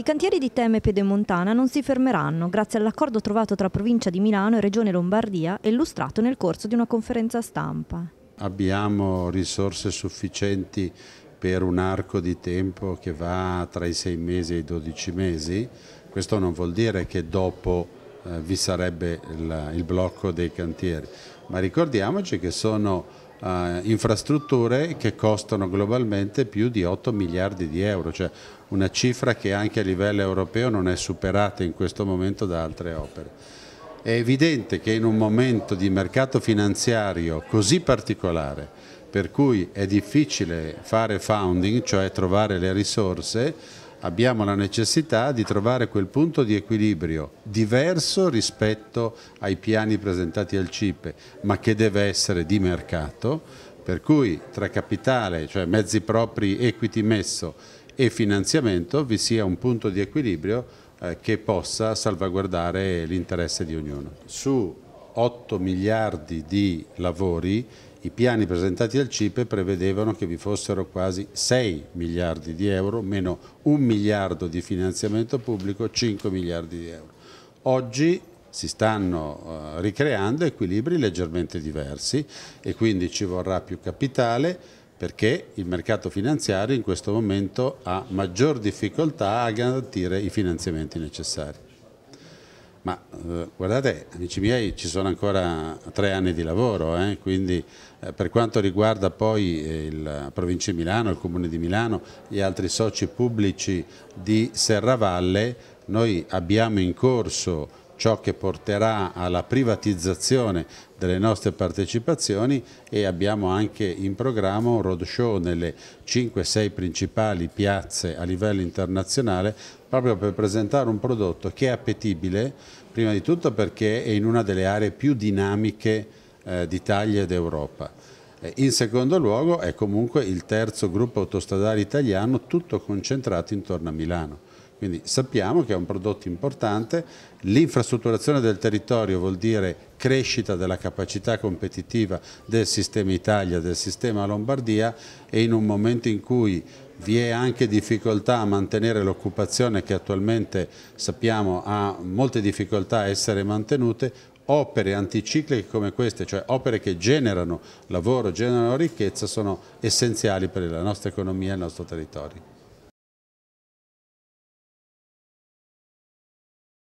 I cantieri di Teme Pedemontana non si fermeranno grazie all'accordo trovato tra Provincia di Milano e Regione Lombardia e illustrato nel corso di una conferenza stampa. Abbiamo risorse sufficienti per un arco di tempo che va tra i 6 mesi e i 12 mesi. Questo non vuol dire che dopo eh, vi sarebbe il, il blocco dei cantieri, ma ricordiamoci che sono eh, infrastrutture che costano globalmente più di 8 miliardi di euro, cioè una cifra che anche a livello europeo non è superata in questo momento da altre opere. È evidente che in un momento di mercato finanziario così particolare, per cui è difficile fare founding, cioè trovare le risorse, abbiamo la necessità di trovare quel punto di equilibrio diverso rispetto ai piani presentati al CIPE, ma che deve essere di mercato, per cui tra capitale, cioè mezzi propri, equity messo e finanziamento vi sia un punto di equilibrio eh, che possa salvaguardare l'interesse di ognuno. Su 8 miliardi di lavori, i piani presentati al CIPE prevedevano che vi fossero quasi 6 miliardi di euro, meno 1 miliardo di finanziamento pubblico, 5 miliardi di euro. Oggi si stanno eh, ricreando equilibri leggermente diversi e quindi ci vorrà più capitale perché il mercato finanziario in questo momento ha maggior difficoltà a garantire i finanziamenti necessari ma eh, guardate amici miei ci sono ancora tre anni di lavoro, eh, quindi eh, per quanto riguarda poi eh, la provincia di Milano, il comune di Milano, gli altri soci pubblici di Serravalle, noi abbiamo in corso ciò che porterà alla privatizzazione delle nostre partecipazioni e abbiamo anche in programma un roadshow nelle 5-6 principali piazze a livello internazionale proprio per presentare un prodotto che è appetibile prima di tutto perché è in una delle aree più dinamiche eh, d'Italia ed Europa. Eh, in secondo luogo è comunque il terzo gruppo autostradale italiano tutto concentrato intorno a Milano quindi sappiamo che è un prodotto importante, l'infrastrutturazione del territorio vuol dire crescita della capacità competitiva del sistema Italia, del sistema Lombardia e in un momento in cui vi è anche difficoltà a mantenere l'occupazione che attualmente sappiamo ha molte difficoltà a essere mantenute, opere anticicliche come queste, cioè opere che generano lavoro, generano ricchezza, sono essenziali per la nostra economia e il nostro territorio.